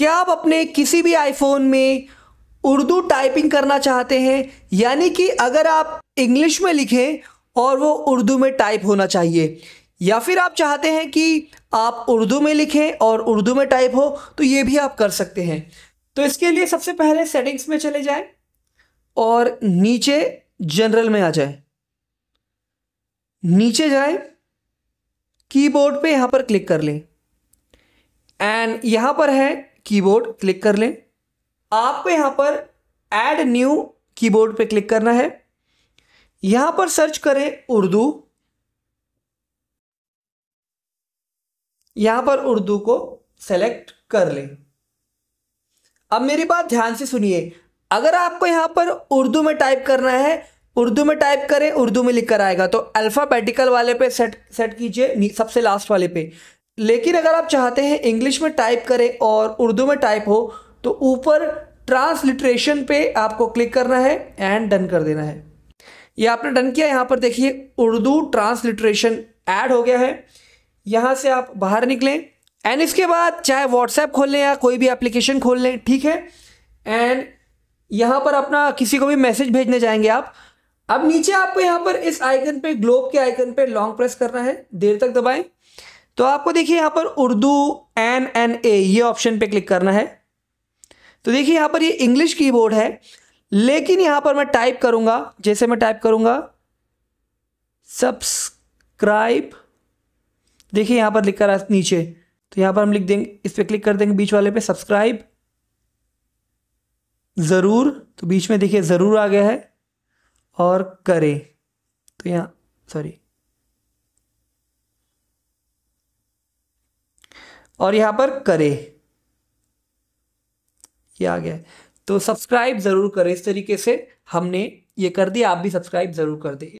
क्या आप अपने किसी भी आईफोन में उर्दू टाइपिंग करना चाहते हैं यानी कि अगर आप इंग्लिश में लिखें और वो उर्दू में टाइप होना चाहिए या फिर आप चाहते हैं कि आप उर्दू में लिखें और उर्दू में टाइप हो तो ये भी आप कर सकते हैं तो इसके लिए सबसे पहले सेटिंग्स में चले जाएं और नीचे जनरल में आ जाएं नीचे जाएं कीबोर्ड पे यहाँ पर क्लिक कर लें एंड यहाँ पर है कीबोर्ड क्लिक कर लें आपको यहां पर ऐड न्यू कीबोर्ड पे क्लिक करना है यहां पर सर्च करें उर्दू यहां पर उर्दू को सेलेक्ट कर लें अब मेरी बात ध्यान से सुनिए अगर आपको यहां पर उर्दू में टाइप करना है उर्दू में टाइप करें उर्दू में लिख कर आएगा तो अल्फ़ाबेटिकल वाले पे सेट सेट कीजिए सबसे लास्ट वाले पे लेकिन अगर आप चाहते हैं इंग्लिश में टाइप करें और उर्दू में टाइप हो तो ऊपर ट्रांसलिट्रेशन पे आपको क्लिक करना है एंड डन कर देना है ये आपने डन किया यहाँ पर देखिए उर्दू ट्रांसलिट्रेशन ऐड हो गया है यहाँ से आप बाहर निकलें एंड इसके बाद चाहे व्हाट्सएप खोल लें या कोई भी एप्लीकेशन खोल लें ठीक है एंड यहाँ पर अपना किसी को भी मैसेज भेजने जाएंगे आप अब नीचे आपको यहाँ पर इस आइकन पे ग्लोब के आइकन पे लॉन्ग प्रेस करना है देर तक दबाएं तो आपको देखिए यहां पर उर्दू एन एन ए ये ऑप्शन पे क्लिक करना है तो देखिए यहां पर ये इंग्लिश कीबोर्ड है लेकिन यहां पर मैं टाइप करूंगा जैसे मैं टाइप करूंगा सब्सक्राइब देखिए यहां पर लिख कर नीचे तो यहां पर हम लिख देंगे इस पर क्लिक कर देंगे बीच वाले पे सब्सक्राइब ज़रूर तो बीच में देखिए ज़रूर आ गया है और करें तो यहां सॉरी और यहां पर करे ये आ गया तो सब्सक्राइब ज़रूर करें इस तरीके से हमने ये कर दिया आप भी सब्सक्राइब ज़रूर कर दें